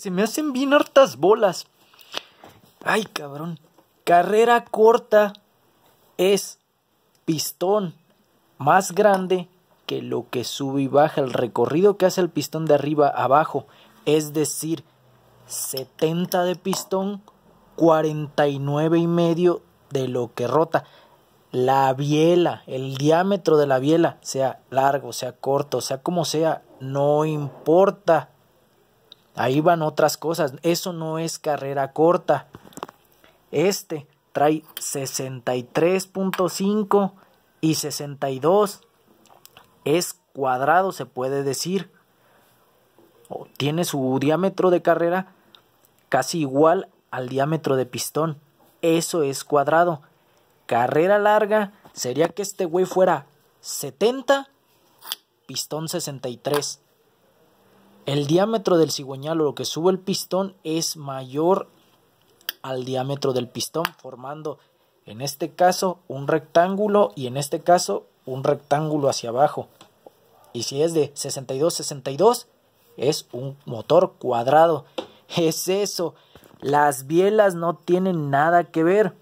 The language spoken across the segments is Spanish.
Se me hacen bien hartas bolas. Ay, cabrón. Carrera corta es pistón más grande que lo que sube y baja, el recorrido que hace el pistón de arriba a abajo, es decir, 70 de pistón, 49 y medio de lo que rota. La biela, el diámetro de la biela, sea largo, sea corto, sea como sea, no importa. Ahí van otras cosas. Eso no es carrera corta. Este trae 63.5 y 62. Es cuadrado, se puede decir. O tiene su diámetro de carrera casi igual al diámetro de pistón. Eso es cuadrado. Carrera larga sería que este güey fuera 70, pistón 63. El diámetro del cigüeñal o lo que sube el pistón es mayor al diámetro del pistón, formando en este caso un rectángulo y en este caso un rectángulo hacia abajo. Y si es de 62-62, es un motor cuadrado. Es eso. Las bielas no tienen nada que ver.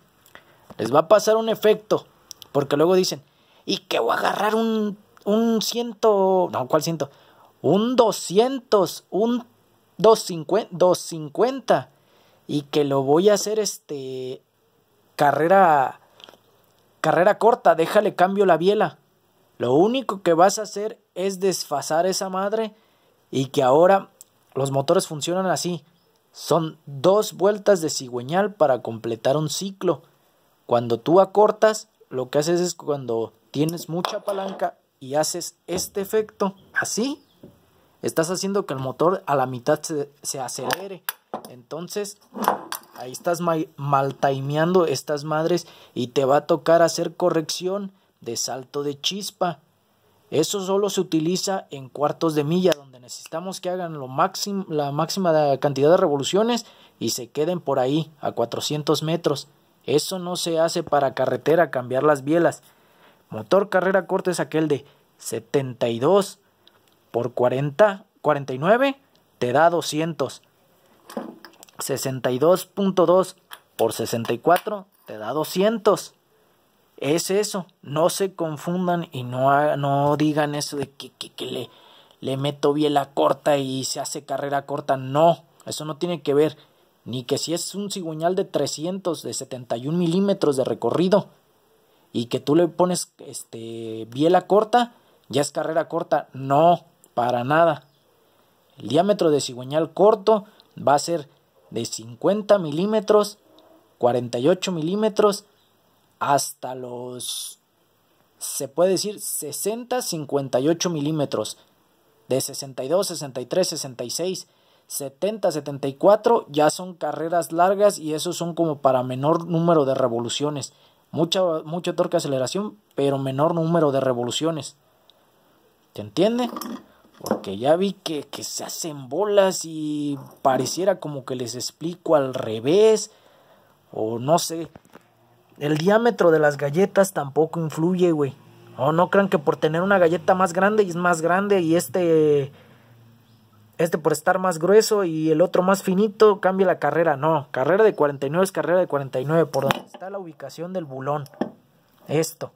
Les va a pasar un efecto. Porque luego dicen, ¿y que voy a agarrar un, un ciento? No, ¿cuál ciento? un 200, un 250, 250 y que lo voy a hacer este carrera carrera corta, déjale cambio la biela. Lo único que vas a hacer es desfasar esa madre y que ahora los motores funcionan así. Son dos vueltas de cigüeñal para completar un ciclo. Cuando tú acortas, lo que haces es cuando tienes mucha palanca y haces este efecto así, estás haciendo que el motor a la mitad se, acelere. Entonces, ahí estás mal estas madres y te va a tocar hacer corrección de salto de chispa. Eso solo se utiliza en cuartos de milla, donde necesitamos que hagan lo la máxima cantidad de revoluciones y se queden por ahí a 400 metros. Eso no se hace para carretera, cambiar las bielas. Motor carrera corta es aquel de 72 por 40, 49 te da 200. 62.2 por 64 te da 200. Es eso, no se confundan y no, no digan eso de que, que, le, le meto biela corta y se hace carrera corta. No, eso no tiene que ver. Ni que si es un cigüeñal de 300, de 71 milímetros de recorrido y que tú le pones este, biela corta, ya es carrera corta. No, para nada. El diámetro de cigüeñal corto va a ser de 50 milímetros, 48 milímetros, hasta los, se puede decir, 60, 58 milímetros. De 62, 63, 66, 70, 74 ya son carreras largas y esos son como para menor número de revoluciones. Mucha, mucho torque aceleración, pero menor número de revoluciones. ¿Te entiende? Porque ya vi que, se hacen bolas y pareciera como que les explico al revés. O no sé. El diámetro de las galletas tampoco influye, güey. O no crean que por tener una galleta más grande y es más grande y este este por estar más grueso y el otro más finito cambia la carrera. No, carrera de 49 es carrera de 49, por dónde está la ubicación del bulón. Esto.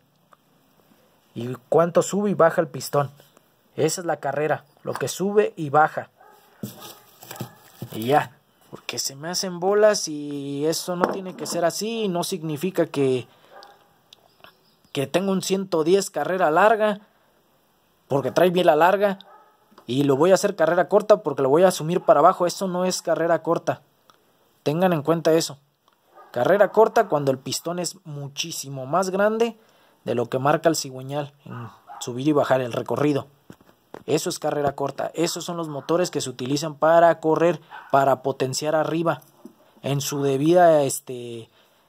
Y cuánto sube y baja el pistón. Esa es la carrera, lo que sube y baja. Y ya, porque se me hacen bolas y eso no tiene que ser así, no significa que que tengo un 110 carrera larga porque trae bien la larga y lo voy a hacer carrera corta porque lo voy a asumir para abajo, eso no es carrera corta. Tengan en cuenta eso. Carrera corta cuando el pistón es muchísimo más grande de lo que marca el cigüeñal en subir y bajar el recorrido. Eso es carrera corta. Esos son los motores que se utilizan para correr, para potenciar arriba en su debida este,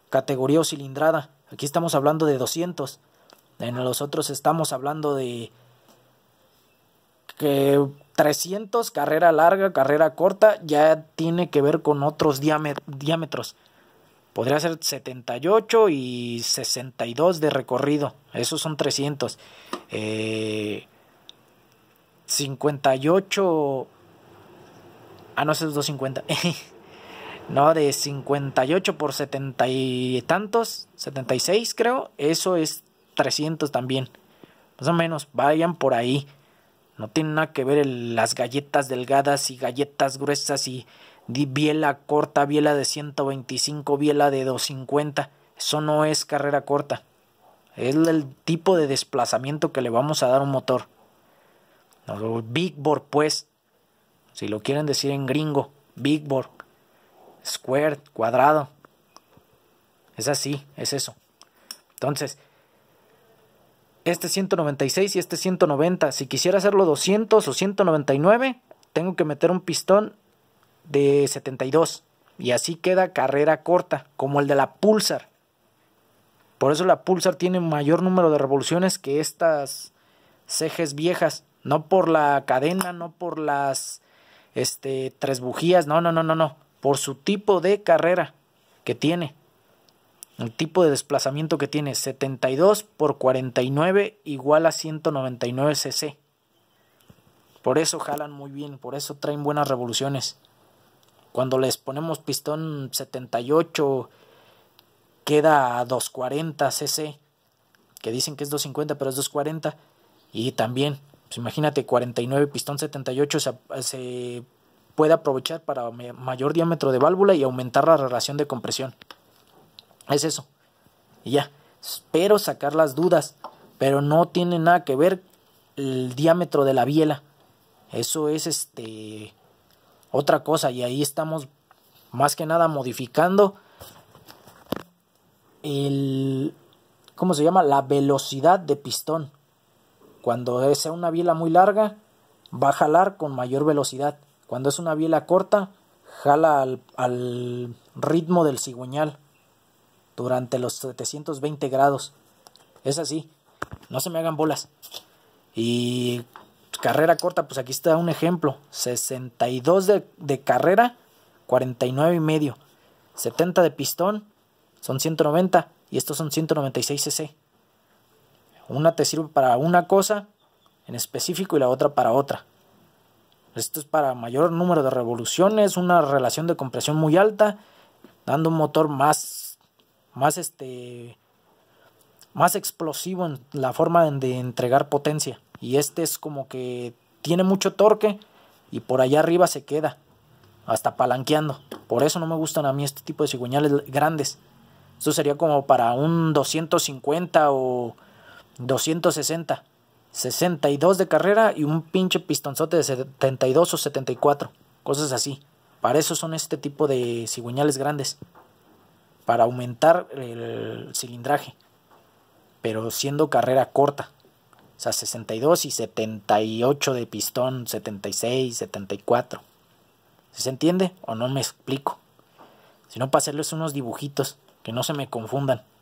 categoría o cilindrada. Aquí estamos hablando de 200. En los otros estamos hablando de que 300, carrera larga, carrera corta, ya tiene que ver con otros diámetros. Podría ser 78 y 62 de recorrido. Esos son 300. Eh, 58... Ah, no, ese es 250. no, de 58 por 70 y tantos, 76 creo, eso es 300 también. Más o menos, vayan por ahí. No tiene nada que ver las galletas delgadas y galletas gruesas y biela corta, biela de 125, biela de 250. Eso no es carrera corta. Es el tipo de desplazamiento que le vamos a dar a un motor. Big Board, pues, si lo quieren decir en gringo, Big Board, Square, cuadrado. Es así, es eso. Entonces, este 196 y este 190, si quisiera hacerlo 200 o 199, tengo que meter un pistón de 72. Y así queda carrera corta, como el de la Pulsar. Por eso la Pulsar tiene mayor número de revoluciones que estas ejes viejas no por la cadena, no por las este, tres bujías, no, no, no, no, no, por su tipo de carrera que tiene, el tipo de desplazamiento que tiene, 72 por 49 igual a 199 cc. Por eso jalan muy bien, por eso traen buenas revoluciones. Cuando les ponemos pistón 78 queda a 240 cc, que dicen que es 250 pero es 240 y también pues, imagínate 49 pistón 78 se, puede aprovechar para mayor diámetro de válvula y aumentar la relación de compresión. Es eso. Y ya. Espero sacar las dudas, pero no tiene nada que ver el diámetro de la biela. Eso es este otra cosa y ahí estamos más que nada modificando el ¿cómo se llama? la velocidad de pistón. Cuando sea una biela muy larga, va a jalar con mayor velocidad. Cuando es una biela corta, jala al, ritmo del cigüeñal durante los 720 grados. Es así, no se me hagan bolas. Y carrera corta, pues aquí está un ejemplo. 62 de, de carrera, 49 y medio. 70 de pistón, son 190 y estos son 196 cc. Una te sirve para una cosa en específico y la otra para otra. Esto es para mayor número de revoluciones, una relación de compresión muy alta, dando un motor más, más este, más explosivo en la forma de entregar potencia. Y este es como que tiene mucho torque y por allá arriba se queda, hasta palanqueando. Por eso no me gustan a mí este tipo de cigüeñales grandes. Esto sería como para un 250 o 260, 62 de carrera y un pinche pistonzote de 72 o 74, cosas así. Para eso son este tipo de cigüeñales grandes, para aumentar el cilindraje, pero siendo carrera corta. O sea, 62 y 78 de pistón, 76, 74. ¿Se entiende o no me explico? Si no, para hacerles unos dibujitos, que no se me confundan.